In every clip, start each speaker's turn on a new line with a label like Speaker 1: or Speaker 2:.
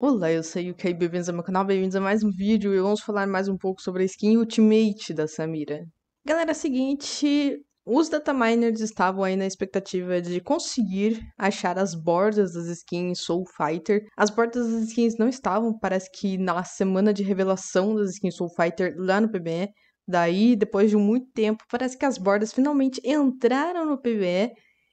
Speaker 1: Olá, eu sou o Kai, bem-vindos ao meu canal, bem-vindos a mais um vídeo e vamos falar mais um pouco sobre a skin Ultimate da Samira. Galera, é seguinte, os dataminers estavam aí na expectativa de conseguir achar as bordas das skins Soul Fighter. As bordas das skins não estavam, parece que na semana de revelação das skins Soul Fighter lá no PBE. Daí, depois de muito tempo, parece que as bordas finalmente entraram no PBE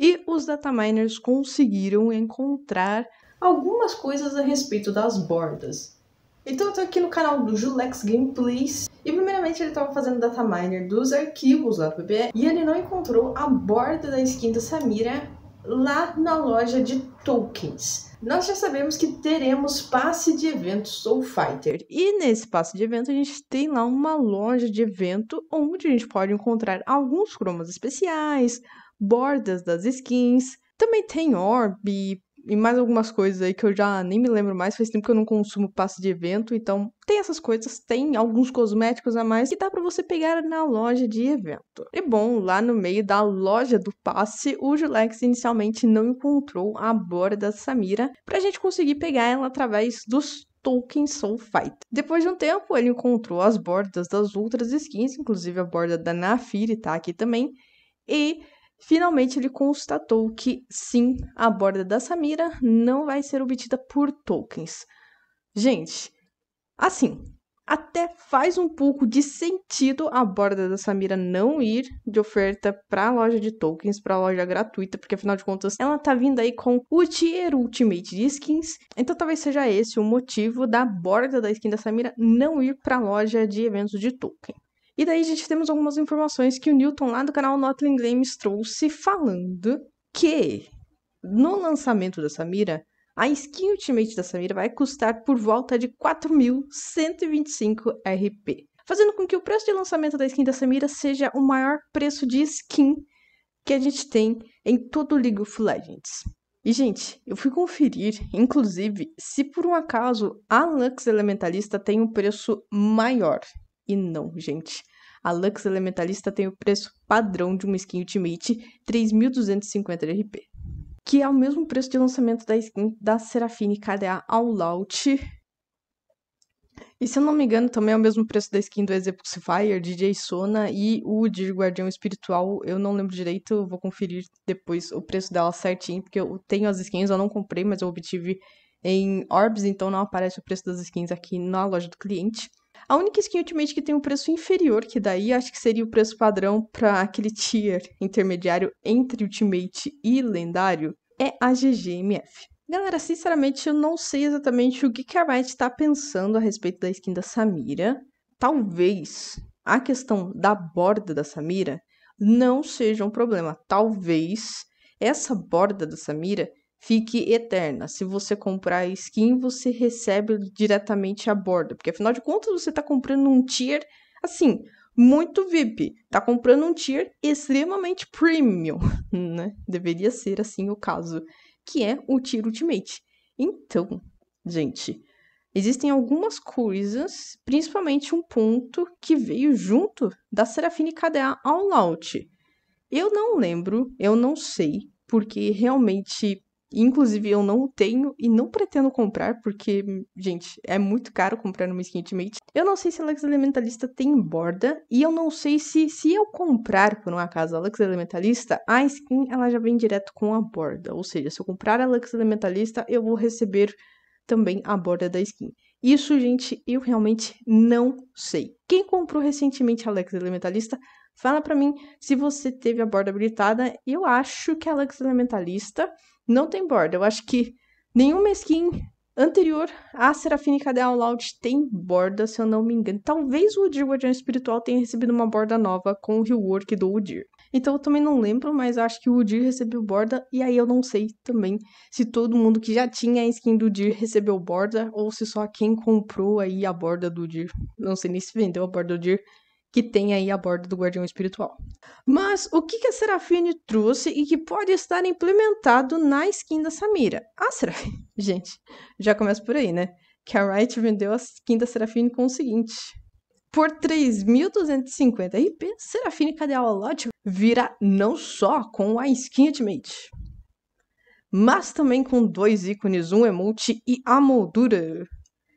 Speaker 1: e os dataminers conseguiram encontrar algumas coisas a respeito das bordas. Então eu tô aqui no canal do Julex Gameplays e primeiramente ele estava fazendo data miner dos arquivos lá do PPE e ele não encontrou a borda da skin da Samira lá na loja de tokens. Nós já sabemos que teremos passe de evento Soul Fighter. E nesse passe de evento a gente tem lá uma loja de evento onde a gente pode encontrar alguns cromas especiais, bordas das skins, também tem orb, e mais algumas coisas aí que eu já nem me lembro mais, faz tempo que eu não consumo passe de evento, então tem essas coisas, tem alguns cosméticos a mais que dá para você pegar na loja de evento. E bom, lá no meio da loja do passe, o Julex inicialmente não encontrou a borda da Samira pra gente conseguir pegar ela através dos Tolkien Soul Fight. Depois de um tempo, ele encontrou as bordas das outras skins, inclusive a borda da Nafiri tá aqui também, e Finalmente, ele constatou que sim, a borda da Samira não vai ser obtida por tokens. Gente, assim, até faz um pouco de sentido a borda da Samira não ir de oferta para a loja de tokens, para a loja gratuita, porque afinal de contas ela tá vindo aí com o tier ultimate de skins. Então talvez seja esse o motivo da borda da skin da Samira não ir para a loja de eventos de token. E daí, a gente, temos algumas informações que o Newton, lá do canal Notling Games, trouxe falando que no lançamento da Samira, a skin Ultimate da Samira vai custar por volta de 4.125 RP, fazendo com que o preço de lançamento da skin da Samira seja o maior preço de skin que a gente tem em todo o League of Legends. E, gente, eu fui conferir, inclusive, se por um acaso a Lux Elementalista tem um preço maior. E não, gente. A Lux Elementalista tem o preço padrão de uma skin Ultimate, 3.250 RP. Que é o mesmo preço de lançamento da skin da Serafine KDA All Out. E se eu não me engano, também é o mesmo preço da skin do Execucifier, DJ Sona e o de Guardião Espiritual. Eu não lembro direito, vou conferir depois o preço dela certinho, porque eu tenho as skins, eu não comprei, mas eu obtive em Orbs, então não aparece o preço das skins aqui na loja do cliente. A única skin Ultimate que tem um preço inferior, que daí acho que seria o preço padrão para aquele tier intermediário entre Ultimate e Lendário, é a GGMF. Galera, sinceramente, eu não sei exatamente o que, a Riot está pensando a respeito da skin da Samira. Talvez a questão da borda da Samira não seja um problema. Talvez essa borda da Samira fique eterna. Se você comprar skin, você recebe diretamente a borda, porque afinal de contas você está comprando um tier assim, muito VIP, está comprando um tier extremamente premium, né? Deveria ser assim o caso, que é o tier Ultimate. Então, gente, existem algumas coisas, principalmente um ponto que veio junto da Serafine KDA All Out. Eu não lembro, eu não sei, porque realmente Inclusive, eu não tenho e não pretendo comprar, porque, gente, é muito caro comprar uma skin Ultimate. Eu não sei se Alex Elementalista tem borda, e eu não sei se, se eu comprar, por um acaso, Alex Elementalista, a skin ela já vem direto com a borda. Ou seja, se eu comprar Alex Elementalista, eu vou receber também a borda da skin. Isso, gente, eu realmente não sei. Quem comprou recentemente Alex Elementalista, fala para mim se você teve a borda habilitada. Eu acho que Alex Elementalista não tem borda. Eu acho que nenhuma skin anterior à Serafine Cadeal Loud tem borda, se eu não me engano. Talvez o Udir Guardião Espiritual tenha recebido uma borda nova com o rework do Udir. Então eu também não lembro, mas acho que o Udir recebeu borda, e aí eu não sei também se todo mundo que já tinha a skin do Udir recebeu borda, ou se só quem comprou aí a borda do Udir. Não sei nem se vendeu a borda do Udir que tem aí a bordo do Guardião Espiritual. Mas o que, a Serafine trouxe e que pode estar implementado na skin da Samira? A Serafine, gente, já começa por aí, né? Que a Wright vendeu a skin da Serafine com o seguinte. Por 3.250 RP, Serafine Cadeal Lot vira não só com a skin Ultimate, mas também com dois ícones, um emote e a moldura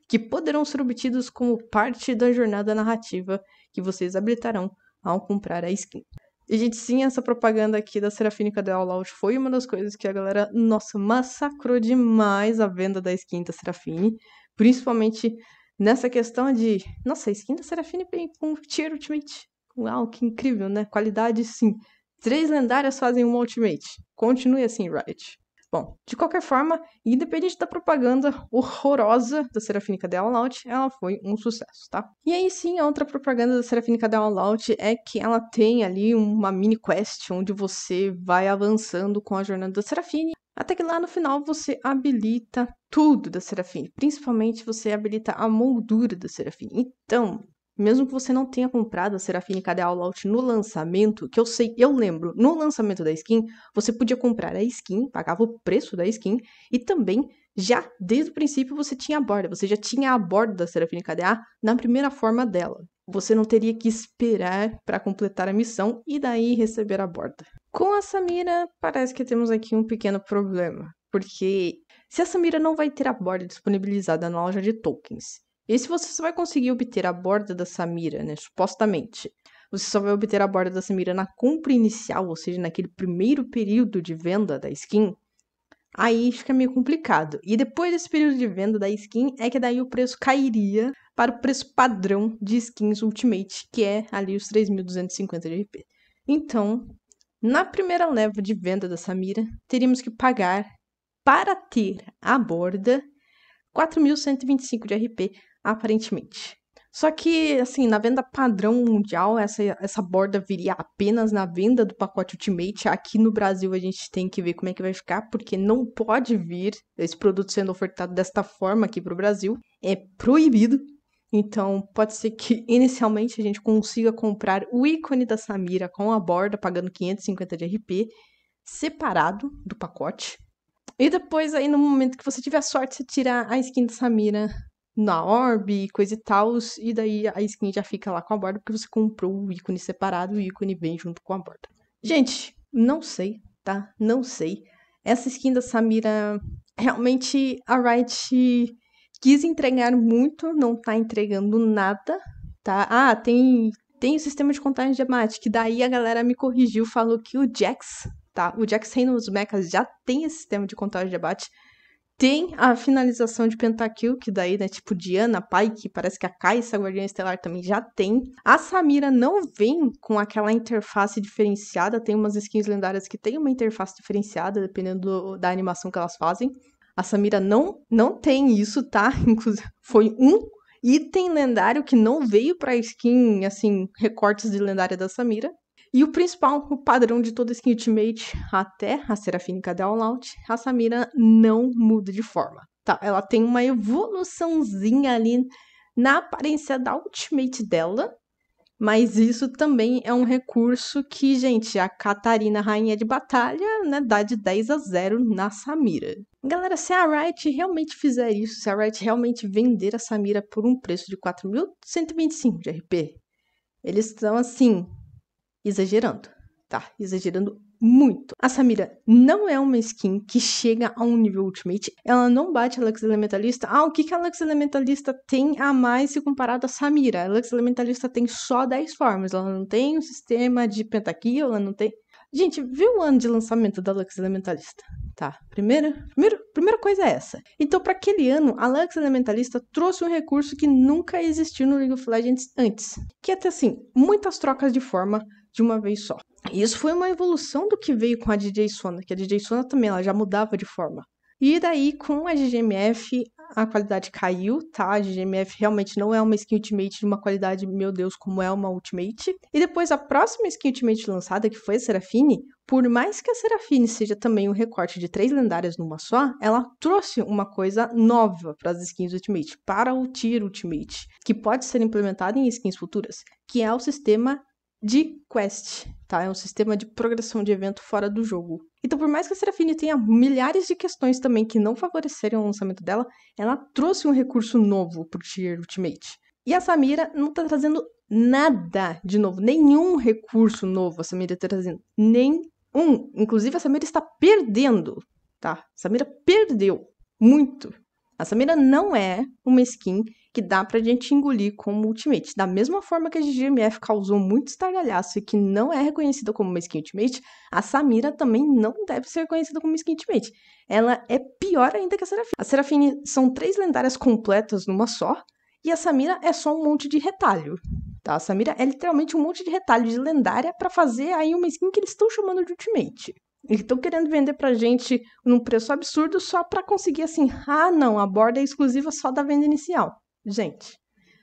Speaker 1: que poderão ser obtidos como parte da jornada narrativa que vocês habilitarão ao comprar a skin. E, gente, sim, essa propaganda aqui da Serafínica da All Out foi uma das coisas que a galera, nossa, massacrou demais a venda da skin da Serafine. Principalmente nessa questão de, nossa, a skin da Serafine vem com tier ultimate. Uau, que incrível, né? Qualidade, sim. Três lendárias fazem um ultimate. Continue assim, Riot. Bom, de qualquer forma, independente da propaganda horrorosa da Serafínica out ela foi um sucesso, tá? E aí sim, a outra propaganda da Serafínica out é que ela tem ali uma mini quest onde você vai avançando com a jornada da Serafine até que lá no final você habilita tudo da Serafine, principalmente você habilita a moldura da Serafine. Então, mesmo que você não tenha comprado a Serafine Cadeal All-Out no lançamento, que eu sei, eu lembro, no lançamento da skin, você podia comprar a skin, pagava o preço da skin, e também, já desde o princípio, você tinha a borda, você já tinha a borda da Serafine KDA na primeira forma dela. Você não teria que esperar para completar a missão e daí receber a borda. Com a Samira, parece que temos aqui um pequeno problema, porque se a Samira não vai ter a borda disponibilizada na loja de tokens, e se você só vai conseguir obter a borda da Samira, né? Supostamente. Você só vai obter a borda da Samira na compra inicial, ou seja, naquele primeiro período de venda da skin. Aí fica meio complicado. E depois desse período de venda da skin, é que daí o preço cairia para o preço padrão de skins Ultimate, que é ali os 3.250 de RP. Então, na primeira leva de venda da Samira, teríamos que pagar para ter a borda 4.125 de RP aparentemente. Só que, assim, na venda padrão mundial, essa, essa borda viria apenas na venda do pacote Ultimate. Aqui no Brasil a gente tem que ver como é que vai ficar, porque não pode vir esse produto sendo ofertado desta forma aqui para o Brasil. É proibido. Então, pode ser que inicialmente a gente consiga comprar o ícone da Samira com a borda, pagando 550 de RP, separado do pacote. E depois, aí, no momento que você tiver sorte, você tira a skin da Samira na orb, e coisa e tal, e daí a skin já fica lá com a borda, porque você comprou o ícone separado e o ícone vem junto com a borda. Gente, não sei, tá? Não sei. Essa skin da Samira, realmente a Riot quis entregar muito, não tá entregando nada, tá? Ah, tem tem o sistema de contagem de Amat, que daí a galera me corrigiu, falou que o Jax, tá? O Jax dos Mechas já tem esse sistema de contagem de abate, tem a finalização de Pentakill, que daí, né, tipo Diana, Pai, que parece que a Kaisa Guardiã Estelar também já tem. A Samira não vem com aquela interface diferenciada, tem umas skins lendárias que tem uma interface diferenciada, dependendo do, da animação que elas fazem. A Samira não, não tem isso, tá? Inclusive, foi um item lendário que não veio pra skin, assim, recortes de lendária da Samira. E o principal, o padrão de todo skin Ultimate até a Serafínica Download, a Samira não muda de forma. Tá, ela tem uma evoluçãozinha ali na aparência da Ultimate dela, mas isso também é um recurso que, gente, a Catarina, rainha de batalha, né, dá de 10 a 0 na Samira. Galera, se a Riot realmente fizer isso, se a Riot realmente vender a Samira por um preço de 4.125 de RP, eles estão assim, exagerando, tá? Exagerando muito. A Samira não é uma skin que chega a um nível Ultimate. Ela não bate a Lux Elementalista. Ah, o que, que a Lux Elementalista tem a mais se comparado à Samira? A Lux Elementalista tem só 10 formas. Ela não tem um sistema de pentakill, ela não tem... Gente, viu o ano de lançamento da Lux Elementalista? Tá, primeira, primeira, primeira coisa é essa. Então, para aquele ano, a Lux Elementalista trouxe um recurso que nunca existiu no League of Legends antes. Que é assim, muitas trocas de forma, de uma vez só. E isso foi uma evolução do que veio com a DJ Sona, que a DJ Sona também ela já mudava de forma. E daí, com a GGMF, a qualidade caiu, tá? A GGMF realmente não é uma skin Ultimate de uma qualidade, meu Deus, como é uma Ultimate. E depois, a próxima skin Ultimate lançada, que foi a Serafine, por mais que a Serafine seja também um recorte de três lendárias numa só, ela trouxe uma coisa nova para as skins Ultimate, para o Tier Ultimate, que pode ser implementada em skins futuras, que é o sistema de quest, tá? É um sistema de progressão de evento fora do jogo. Então, por mais que a Serafine tenha milhares de questões também que não favoreceram o lançamento dela, ela trouxe um recurso novo pro Tier Ultimate. E a Samira não tá trazendo nada de novo, nenhum recurso novo a Samira tá trazendo, nem um. Inclusive, a Samira está perdendo, tá? A Samira perdeu muito. A Samira não é uma skin que dá pra gente engolir como Ultimate. Da mesma forma que a GGMF causou muito estargalhaço e que não é reconhecida como uma skin Ultimate, a Samira também não deve ser reconhecida como uma skin Ultimate. Ela é pior ainda que a Serafine. A Serafine são três lendárias completas numa só, e a Samira é só um monte de retalho. Tá? A Samira é literalmente um monte de retalho de lendária para fazer aí uma skin que eles estão chamando de Ultimate. Eles estão querendo vender pra gente num preço absurdo só para conseguir assim, ah não, a borda é exclusiva só da venda inicial. Gente,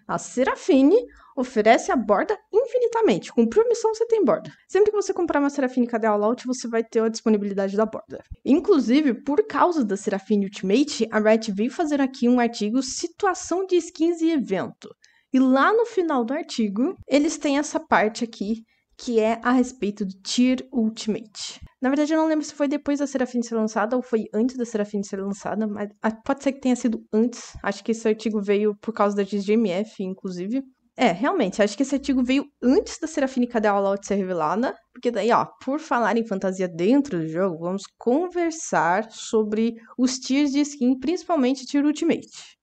Speaker 1: a Serafine oferece a borda infinitamente. Cumpriu missão, você tem borda. Sempre que você comprar uma Serafine All Out você vai ter a disponibilidade da borda. Inclusive, por causa da Serafine Ultimate, a Riot veio fazer aqui um artigo situação de skins e evento. E lá no final do artigo, eles têm essa parte aqui que é a respeito do Tier Ultimate. Na verdade, eu não lembro se foi depois da Serafim ser lançada ou foi antes da Serafim ser lançada, mas pode ser que tenha sido antes. Acho que esse artigo veio por causa da GMF, inclusive. É, realmente, acho que esse artigo veio antes da Serafine Cadê Out ser revelada, porque daí, ó, por falar em fantasia dentro do jogo, vamos conversar sobre os tiers de skin, principalmente tier Ultimate.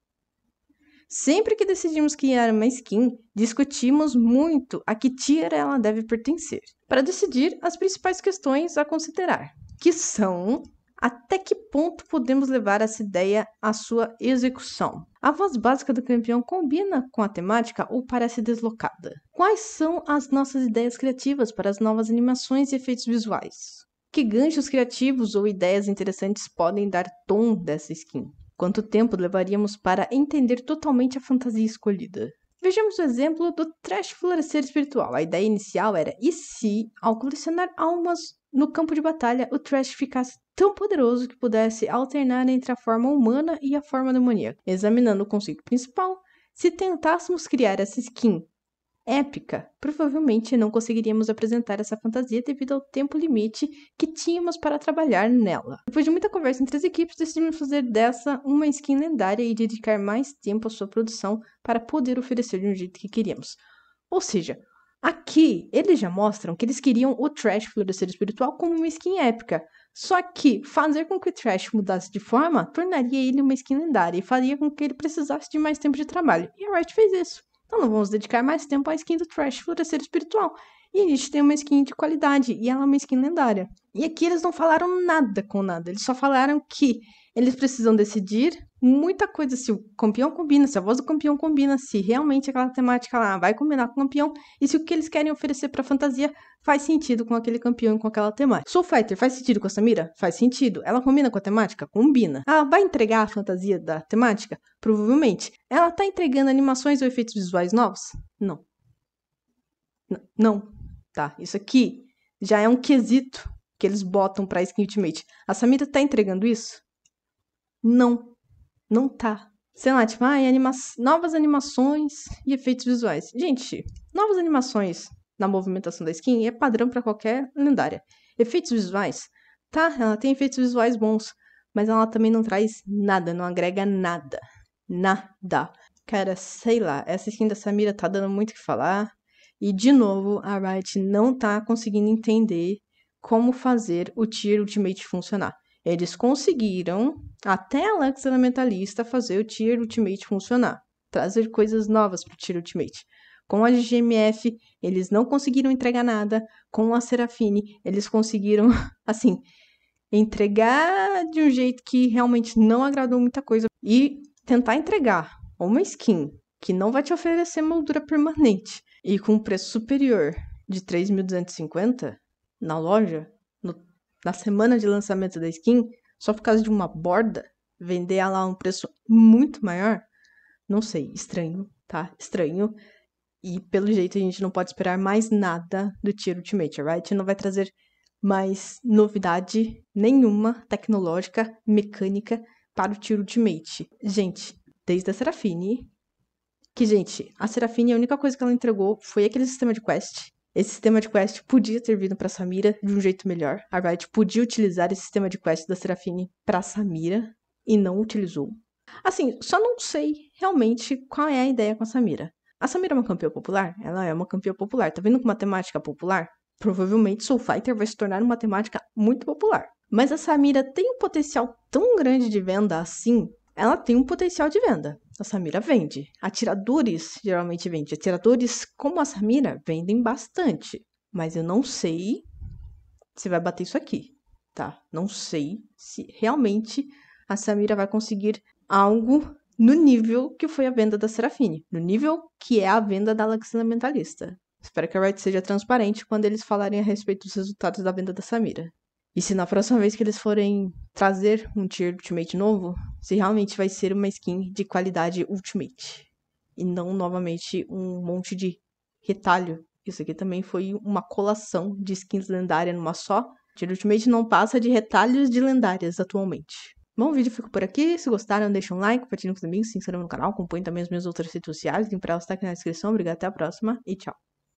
Speaker 1: Sempre que decidimos criar uma skin, discutimos muito a que tier ela deve pertencer, para decidir as principais questões a considerar, que são até que ponto podemos levar essa ideia à sua execução? A voz básica do campeão combina com a temática ou parece deslocada? Quais são as nossas ideias criativas para as novas animações e efeitos visuais? Que ganchos criativos ou ideias interessantes podem dar tom dessa skin? Quanto tempo levaríamos para entender totalmente a fantasia escolhida? Vejamos o exemplo do trash florescer espiritual. A ideia inicial era: e se, ao colecionar almas no campo de batalha, o trash ficasse tão poderoso que pudesse alternar entre a forma humana e a forma demoníaca? Examinando o conceito principal, se tentássemos criar essa skin épica, provavelmente não conseguiríamos apresentar essa fantasia devido ao tempo limite que tínhamos para trabalhar nela. Depois de muita conversa entre as equipes, decidimos fazer dessa uma skin lendária e dedicar mais tempo à sua produção para poder oferecer de um jeito que queríamos. Ou seja, aqui eles já mostram que eles queriam o Trash florescer espiritual como uma skin épica. Só que fazer com que o Trash mudasse de forma tornaria ele uma skin lendária e faria com que ele precisasse de mais tempo de trabalho. E a Wright fez isso. Então não vamos dedicar mais tempo à skin do Trash Florescer Espiritual. E a gente tem uma skin de qualidade, e ela é uma skin lendária. E aqui eles não falaram nada com nada, eles só falaram que eles precisam decidir muita coisa se o campeão combina, se a voz do campeão combina, se realmente aquela temática lá vai combinar com o campeão e se o que eles querem oferecer para fantasia faz sentido com aquele campeão e com aquela temática. Soul Fighter faz sentido com a Samira? Faz sentido. Ela combina com a temática? Combina. Ela vai entregar a fantasia da temática? Provavelmente. Ela tá entregando animações ou efeitos visuais novos? Não. N não. Tá, isso aqui já é um quesito que eles botam para Skin Ultimate. A Samira tá entregando isso? Não. Não tá. Sei lá, tipo, ah, anima novas animações e efeitos visuais. Gente, novas animações na movimentação da skin é padrão para qualquer lendária. Efeitos visuais, tá? Ela tem efeitos visuais bons, mas ela também não traz nada, não agrega nada. Nada. Cara, sei lá, essa skin da Samira tá dando muito o que falar. E de novo, a Riot não tá conseguindo entender como fazer o Tier Ultimate funcionar. Eles conseguiram, até a Lux mentalista, fazer o Tier Ultimate funcionar, trazer coisas novas para o Tier Ultimate. Com a GMF, eles não conseguiram entregar nada. Com a Serafine, eles conseguiram, assim, entregar de um jeito que realmente não agradou muita coisa. E tentar entregar uma skin que não vai te oferecer moldura permanente e com um preço superior de 3.250 na loja, na semana de lançamento da skin, só por causa de uma borda, vender ela a um preço muito maior? Não sei, estranho, tá? Estranho. E pelo jeito a gente não pode esperar mais nada do Tier Ultimate, right? Não vai trazer mais novidade nenhuma tecnológica, mecânica para o Tier Ultimate. Gente, desde a Serafine, que gente, a Serafine a única coisa que ela entregou foi aquele sistema de quest esse sistema de quest podia ter vindo para Samira de um jeito melhor. A Riot podia utilizar esse sistema de quest da Serafine para Samira e não utilizou. Assim, só não sei realmente qual é a ideia com a Samira. A Samira é uma campeã popular? Ela é uma campeã popular. Tá vindo com uma temática popular? Provavelmente Soul Fighter vai se tornar uma temática muito popular. Mas a Samira tem um potencial tão grande de venda assim ela tem um potencial de venda. A Samira vende. Atiradores geralmente vende. Atiradores como a Samira vendem bastante. Mas eu não sei se vai bater isso aqui, tá? Não sei se realmente a Samira vai conseguir algo no nível que foi a venda da Serafine, no nível que é a venda da Alexandra Mentalista. Espero que a Wright seja transparente quando eles falarem a respeito dos resultados da venda da Samira. E se na próxima vez que eles forem trazer um tier Ultimate novo, se realmente vai ser uma skin de qualidade Ultimate. E não novamente um monte de retalho. Isso aqui também foi uma colação de skins lendárias numa só. Tier Ultimate não passa de retalhos de lendárias atualmente. Bom, o vídeo fica por aqui. Se gostaram, deixa um like, compartilhem com os amigos, se inscrevam no canal, acompanhem também as minhas outras redes sociais. O link pra elas tá aqui na descrição. Obrigada, até a próxima e tchau.